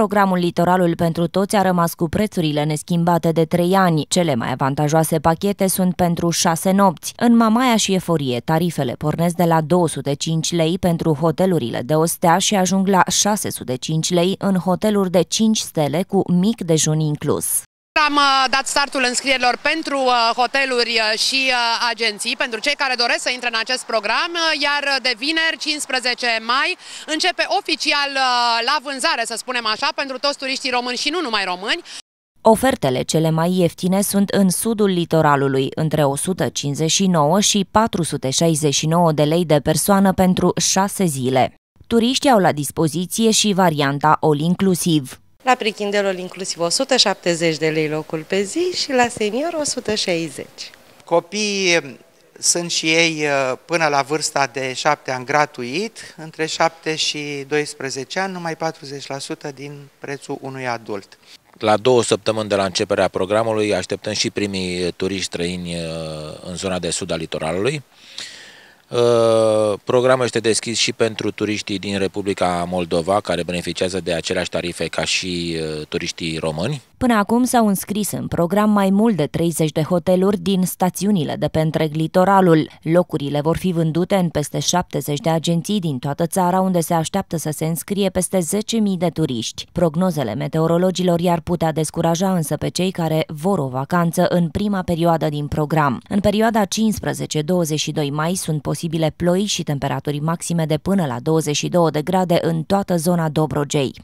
Programul Litoralul pentru toți a rămas cu prețurile neschimbate de 3 ani. Cele mai avantajoase pachete sunt pentru 6 nopți. În Mamaia și Eforie, tarifele pornesc de la 205 lei pentru hotelurile de ostea și ajung la 605 lei în hoteluri de 5 stele cu mic dejun inclus. Am uh, dat startul înscrierilor pentru uh, hoteluri uh, și agenții, pentru cei care doresc să intre în acest program, iar de vineri, 15 mai, începe oficial la vânzare, să spunem așa, pentru toți turiștii români și nu numai români. Ofertele cele mai ieftine sunt în sudul litoralului, între 159 și 469 de lei de persoană pentru 6 zile. Turiștii au la dispoziție și varianta all-inclusiv. La prichindelul inclusiv 170 de lei locul pe zi și la senior 160. Copiii mm, sunt și ei mm, până la vârsta de 7 ani gratuit, între 7 și 12 ani, numai 40% din prețul unui adult. La două săptămâni de la începerea programului așteptăm și primii turiști străini mm, în zona de sud a litoralului. Uh, programul este deschis și pentru turiștii din Republica Moldova, care beneficiază de aceleași tarife ca și uh, turiștii români. Până acum s-au înscris în program mai mult de 30 de hoteluri din stațiunile de pe întreg litoralul. Locurile vor fi vândute în peste 70 de agenții din toată țara, unde se așteaptă să se înscrie peste 10.000 de turiști. Prognozele meteorologilor i-ar putea descuraja însă pe cei care vor o vacanță în prima perioadă din program. În perioada 15-22 mai sunt posibile posibile ploi și temperaturi maxime de până la 22 de grade în toată zona Dobrogei.